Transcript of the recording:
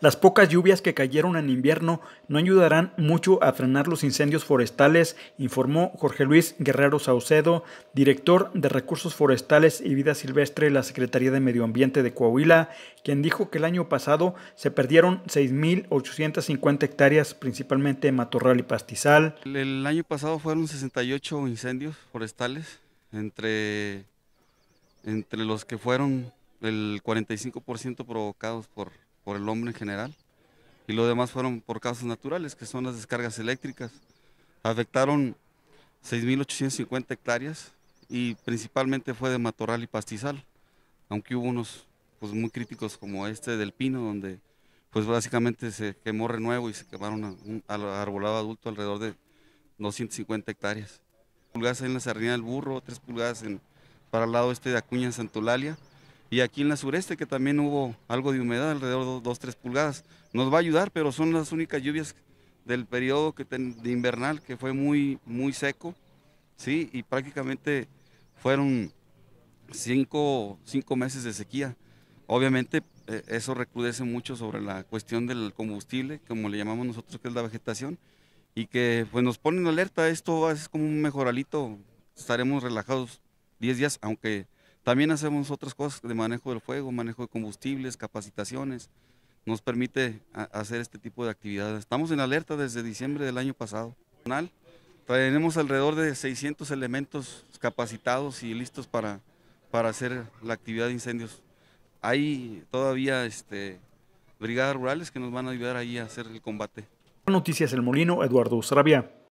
Las pocas lluvias que cayeron en invierno no ayudarán mucho a frenar los incendios forestales, informó Jorge Luis Guerrero Saucedo, director de Recursos Forestales y Vida Silvestre de la Secretaría de Medio Ambiente de Coahuila, quien dijo que el año pasado se perdieron 6.850 hectáreas, principalmente matorral y pastizal. El año pasado fueron 68 incendios forestales, entre, entre los que fueron el 45% provocados por por el hombre en general. Y lo demás fueron por causas naturales, que son las descargas eléctricas. Afectaron 6.850 hectáreas y principalmente fue de matorral y pastizal, aunque hubo unos pues, muy críticos como este del pino, donde pues básicamente se quemó renuevo y se quemaron un, arbolado adulto alrededor de 250 hectáreas. Pulgadas en la serranía del burro, tres pulgadas en, para el lado este de Acuña, Santolalia, y aquí en la sureste que también hubo algo de humedad, alrededor de 2-3 pulgadas. Nos va a ayudar, pero son las únicas lluvias del periodo que de invernal que fue muy, muy seco, ¿sí? y prácticamente fueron 5 meses de sequía. Obviamente e, eso recrudece mucho sobre la cuestión del combustible, como le llamamos nosotros, que es la vegetación, y que pues, nos pone alerta, esto es como un mejoralito, estaremos relajados 10 días, aunque también hacemos otras cosas de manejo del fuego, manejo de combustibles, capacitaciones. Nos permite hacer este tipo de actividades. Estamos en alerta desde diciembre del año pasado. Tenemos alrededor de 600 elementos capacitados y listos para, para hacer la actividad de incendios. Hay todavía este, brigadas rurales que nos van a ayudar ahí a hacer el combate. Noticias El Molino, Eduardo Sarabia.